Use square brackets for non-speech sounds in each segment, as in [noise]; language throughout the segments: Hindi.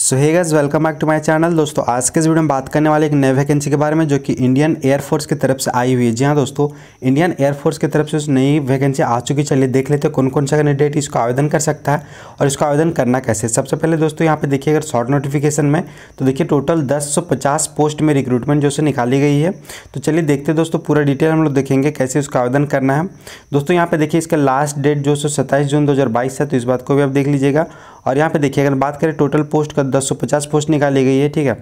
so hey guys welcome back to my channel दोस्तों आज के इस वीडियो में बात करने वाले एक नए वैकेंसी के बारे में जो कि इंडियन एयरफोर्स की तरफ से आई हुई है जी हाँ दोस्तों इंडियन एयरफोर्स की तरफ से उस नई वैकेंसी आ चुकी चलिए देख लेते हैं कौन कौन सा कैंडिडेट इसको आवेदन कर सकता है और इसको आवेदन करना कैसे सबसे पहले दोस्तों यहाँ पर देखिए अगर शॉर्ट नोटिफिकेशन में तो देखिए टोटल दस पोस्ट में रिक्रूटमेंट जो से निकाली गई है तो चलिए देखते दोस्तों पूरा डिटेल हम लोग देखेंगे कैसे उसका आवेदन करना है दोस्तों यहाँ पर देखिए इसका लास्ट डेट जो सो सत्ताईस जून दो है तो इस बात को भी आप देख लीजिएगा और यहाँ पे देखिए अगर बात करें टोटल पोस्ट का दस सौ पचास पोस्ट निकाली गई है ठीक है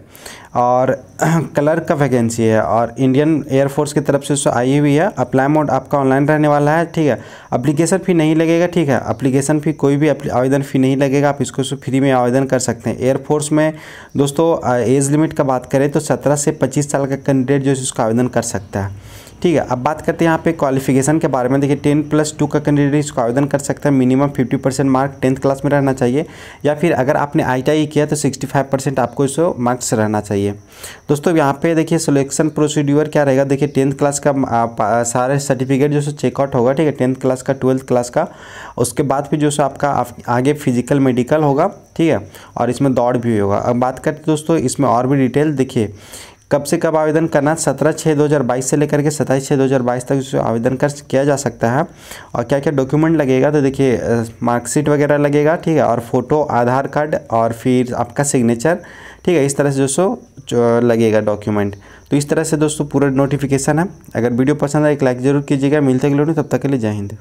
और [clears throat] क्लर्क का वैकेंसी है और इंडियन एयरफोर्स की तरफ से आई हुई है अप्लाई मोड आपका ऑनलाइन रहने वाला है ठीक है अप्लीकेशन फ़ी नहीं लगेगा ठीक है अप्लीकेशन फ़ी कोई भी आवेदन फ़ी नहीं लगेगा आप इसको फ्री में आवेदन कर सकते हैं एयरफोर्स में दोस्तों एज लिमिट का बात करें तो सत्रह से पच्चीस साल का कैंडिडेट जो है उसका आवेदन कर सकता है ठीक है अब बात करते हैं यहाँ पे क्वालिफिकेशन के बारे में देखिए टेन प्लस टू का कैंडिडेट इसको आवेदन कर सकता है minimum fifty percent mark tenth class में रहना चाहिए या फिर अगर आपने आई किया तो सिक्सटी फाइव परसेंट आपको इसको मार्क्स रहना चाहिए दोस्तों यहाँ पे देखिए सिलेक्शन प्रोसीड्यूर क्या रहेगा देखिए टेंथ क्लास का सारे सर्टिफिकेट जो सो चेकआउट होगा ठीक है टेंथ क्लास का ट्वेल्थ क्लास का उसके बाद फिर जो सो आपका आगे फिजिकल मेडिकल होगा ठीक है और इसमें दौड़ भी होगा अब बात करते दोस्तों इसमें और भी डिटेल देखिए कब से कब आवेदन करना सत्रह छः दो हज़ार बाईस से लेकर के सत्ताईस छः दो हज़ार बाईस तक उसको आवेदन कर किया जा सकता है और क्या क्या डॉक्यूमेंट लगेगा तो देखिए मार्कशीट वगैरह लगेगा ठीक है और फ़ोटो आधार कार्ड और फिर आपका सिग्नेचर ठीक है इस तरह से दोस्तों लगेगा डॉक्यूमेंट तो इस तरह से दोस्तों पूरा नोटिफिकेशन है अगर वीडियो पसंद आए एक लाइक ज़रूर कीजिएगा मिलते अगले तब तक के लिए जय हिंद